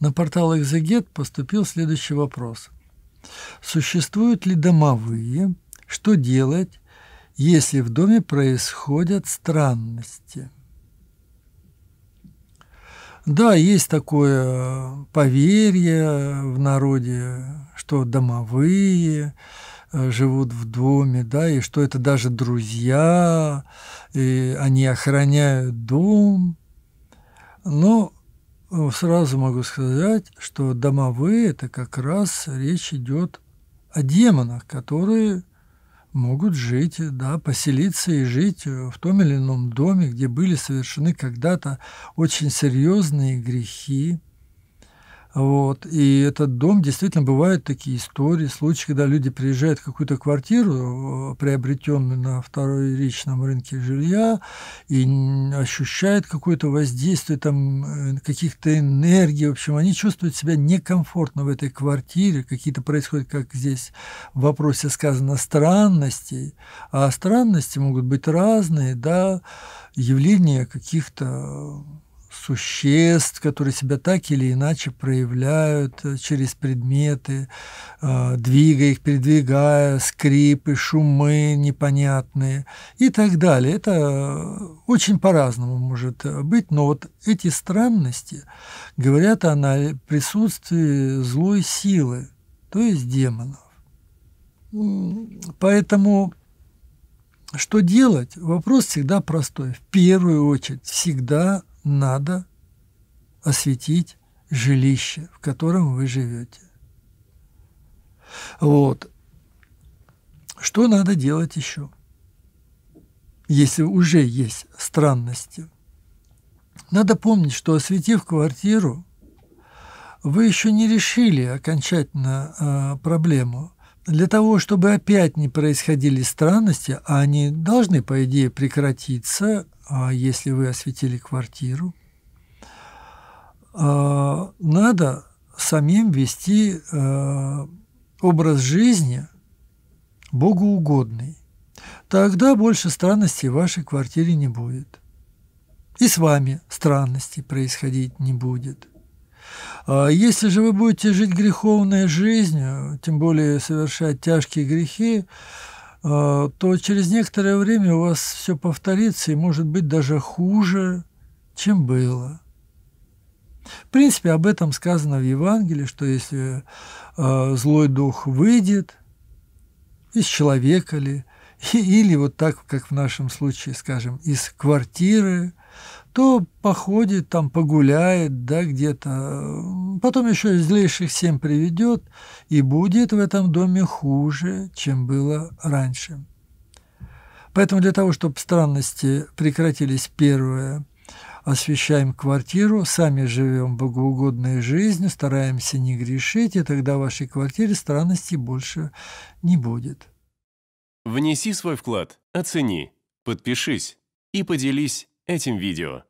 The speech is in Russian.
На портал «Экзегет» поступил следующий вопрос. Существуют ли домовые? Что делать, если в доме происходят странности? Да, есть такое э, поверье в народе, что домовые э, живут в доме, да, и что это даже друзья, и они охраняют дом. Но Э, сразу могу сказать, что домовые это как раз речь идет о демонах, которые могут жить, да, поселиться и жить э, в том или ином доме, где были совершены когда-то очень серьезные грехи, вот. И этот дом, действительно, бывают такие истории, случаи, когда люди приезжают в какую-то квартиру, э, приобретенную на второй речном рынке жилья, и ощущают какое-то воздействие там э, каких-то энергий. В общем, они чувствуют себя некомфортно в этой квартире. Какие-то происходят, как здесь в вопросе сказано, странности. А странности могут быть разные, да, явления каких-то существ, которые себя так или иначе проявляют э, через предметы, э, двигая их, передвигая, скрипы, шумы непонятные и так далее. Это э, очень по-разному может быть, но вот эти странности говорят о присутствии злой силы, то есть демонов. Поэтому что делать? Вопрос всегда простой. В первую очередь всегда надо осветить жилище, в котором вы живете. Вот. Что надо делать еще? Если уже есть странности. Надо помнить, что осветив квартиру, вы еще не решили окончательно э, проблему. Для того, чтобы опять не происходили странности, а они должны, по идее, прекратиться, а если вы осветили квартиру, э, надо самим вести э, образ жизни богоугодный. Тогда больше странностей в вашей квартире не будет. И с вами странностей происходить не будет. А если же вы будете жить греховной жизнью, тем более совершать тяжкие грехи, а, то через некоторое время у вас все повторится и может быть даже хуже, чем было. В принципе, об этом сказано в Евангелии, что если а, злой дух выйдет из человека ли, или вот так, как в нашем случае, скажем, из квартиры, то походит там, погуляет, да, где-то. Потом еще злейших семь приведет, и будет в этом доме хуже, чем было раньше. Поэтому для того, чтобы странности прекратились, первое, освещаем квартиру, сами живем богоугодной жизнью, стараемся не грешить, и тогда в вашей квартире странностей больше не будет. Внеси свой вклад, оцени, подпишись и поделись этим видео.